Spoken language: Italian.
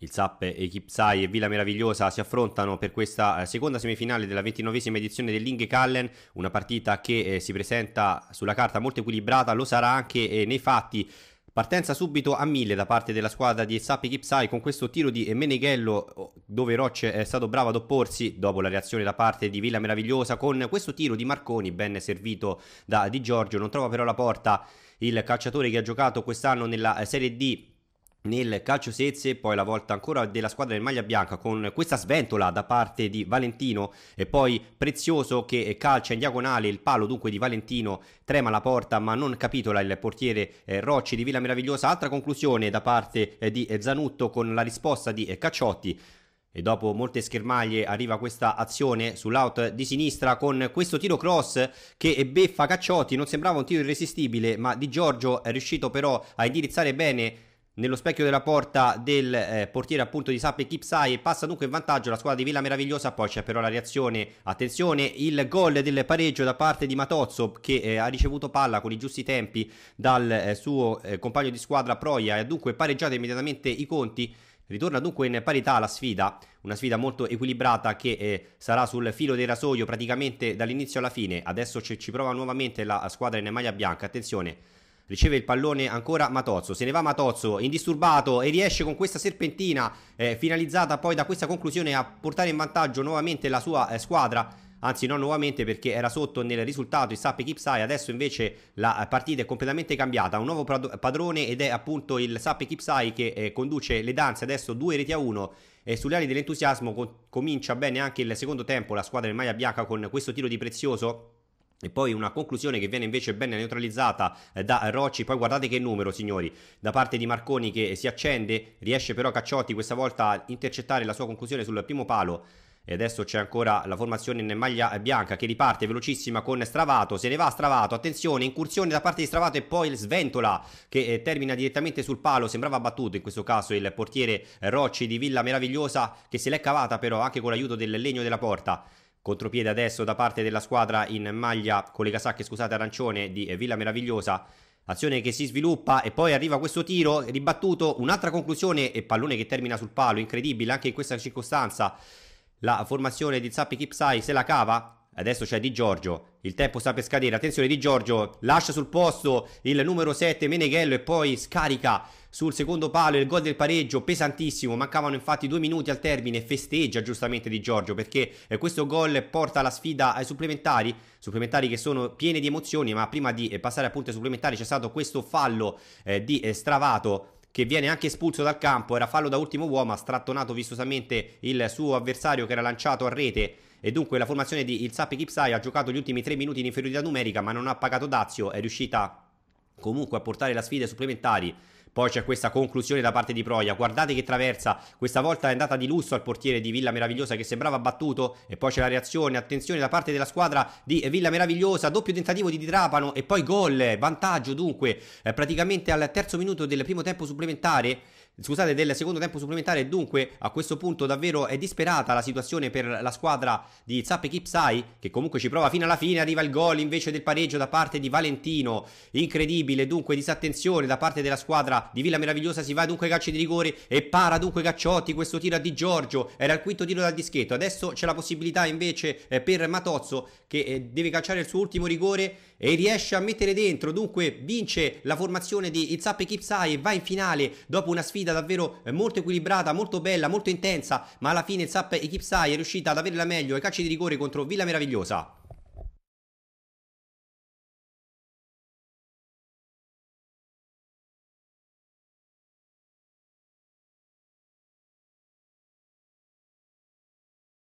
Il SAP e Kipsai e Villa Meravigliosa si affrontano per questa eh, seconda semifinale della ventinovesima edizione dell'Inghe Callen, una partita che eh, si presenta sulla carta molto equilibrata, lo sarà anche eh, nei fatti. Partenza subito a mille da parte della squadra di Sappi Kipsai con questo tiro di Meneghello dove Roche è stato bravo ad opporsi dopo la reazione da parte di Villa Meravigliosa con questo tiro di Marconi ben servito da Di Giorgio, non trova però la porta il calciatore che ha giocato quest'anno nella eh, Serie D nel calcio sezze poi la volta ancora della squadra in maglia bianca con questa sventola da parte di Valentino e poi Prezioso che calcia in diagonale il palo dunque di Valentino trema la porta ma non capitola il portiere eh, Rocci di Villa Meravigliosa altra conclusione da parte eh, di Zanutto con la risposta di eh, Cacciotti e dopo molte schermaglie arriva questa azione sull'out di sinistra con questo tiro cross che beffa Cacciotti, non sembrava un tiro irresistibile ma Di Giorgio è riuscito però a indirizzare bene nello specchio della porta del eh, portiere appunto di Sappe Kipsai e passa dunque in vantaggio la squadra di Villa Meravigliosa poi c'è però la reazione attenzione il gol del pareggio da parte di Matozzo che eh, ha ricevuto palla con i giusti tempi dal eh, suo eh, compagno di squadra Proia e ha dunque pareggiato immediatamente i conti Ritorna dunque in parità la sfida, una sfida molto equilibrata che eh, sarà sul filo del rasoio praticamente dall'inizio alla fine. Adesso ci, ci prova nuovamente la squadra in maglia bianca. Attenzione, riceve il pallone ancora Matozzo, se ne va Matozzo, indisturbato e riesce con questa serpentina eh, finalizzata poi da questa conclusione a portare in vantaggio nuovamente la sua eh, squadra anzi non nuovamente perché era sotto nel risultato il SAP Kipsai, adesso invece la eh, partita è completamente cambiata, un nuovo padrone ed è appunto il SAP Kipsai che eh, conduce le danze adesso due reti a uno e sulle ali dell'entusiasmo co- comincia bene anche il secondo tempo la squadra in Maia bianca con questo tiro di Prezioso e poi una conclusione che viene invece ben neutralizzata eh, da Rocci. Poi guardate che numero, signori, da parte di Marconi che si accende, riesce però Cacciotti questa volta a intercettare la sua conclusione sul primo palo. E adesso c'è ancora la formazione in maglia bianca che riparte velocissima con Stravato, se ne va Stravato, attenzione, incursione da parte di Stravato e poi il Sventola che eh, termina direttamente sul palo, sembrava battuto in questo caso il portiere eh, Rocci di Villa Meravigliosa che se l'è cavata però anche con l'aiuto del legno della porta. Contropiede adesso da parte della squadra in maglia con le casacche, scusate, arancione di Villa Meravigliosa. Azione che si sviluppa e poi arriva questo tiro ribattuto, un'altra conclusione e pallone che termina sul palo, incredibile anche in questa circostanza. La formazione di Zappi Kipsai se la cava, Adesso c'è Di Giorgio, il tempo sta per scadere, attenzione Di Giorgio, lascia sul posto il numero 7 Meneghello e poi scarica sul secondo palo il gol del pareggio, pesantissimo, mancavano infatti due minuti al termine, festeggia giustamente Di Giorgio perché eh, questo gol porta la sfida ai supplementari, supplementari che sono piene di emozioni, ma prima di eh, passare appunto ai supplementari c'è stato questo fallo eh, di eh, Stravato che viene anche espulso dal campo, era fallo da ultimo uomo, ha strattonato vistosamente il suo avversario che era lanciato a rete e dunque la formazione di Il Sappi Kipsai ha giocato gli ultimi 3 minuti in inferiorità numerica ma non ha pagato Dazio, è riuscita comunque a portare la sfida ai supplementari poi c'è questa conclusione da parte di Proia. Guardate che traversa. Questa volta è andata di lusso al portiere di Villa Meravigliosa che sembrava battuto. E poi c'è la reazione. Attenzione da parte della squadra di Villa Meravigliosa. Doppio tentativo di Drapano e poi gol. Vantaggio dunque eh, praticamente al terzo minuto del primo tempo supplementare scusate, del secondo tempo supplementare. Dunque, a questo punto davvero è disperata la situazione per la squadra di Zappe Kipsai, che comunque ci prova fino alla fine. Arriva il gol invece del pareggio da parte di Valentino. Incredibile, dunque, disattenzione da parte della squadra di Villa meravigliosa si va dunque ai calci di rigore e para dunque Cacciotti, questo tiro a Di Giorgio, era il quinto tiro dal dischetto, adesso c'è la possibilità invece eh, per Matozzo che eh, deve calciare il suo ultimo rigore e riesce a mettere dentro, dunque vince la formazione di Izzap Kipsai e va in finale dopo una sfida davvero eh, molto equilibrata, molto bella, molto intensa, ma alla fine Izzap Kipsai è riuscita ad avere la meglio ai calci di rigore contro Villa Meravigliosa.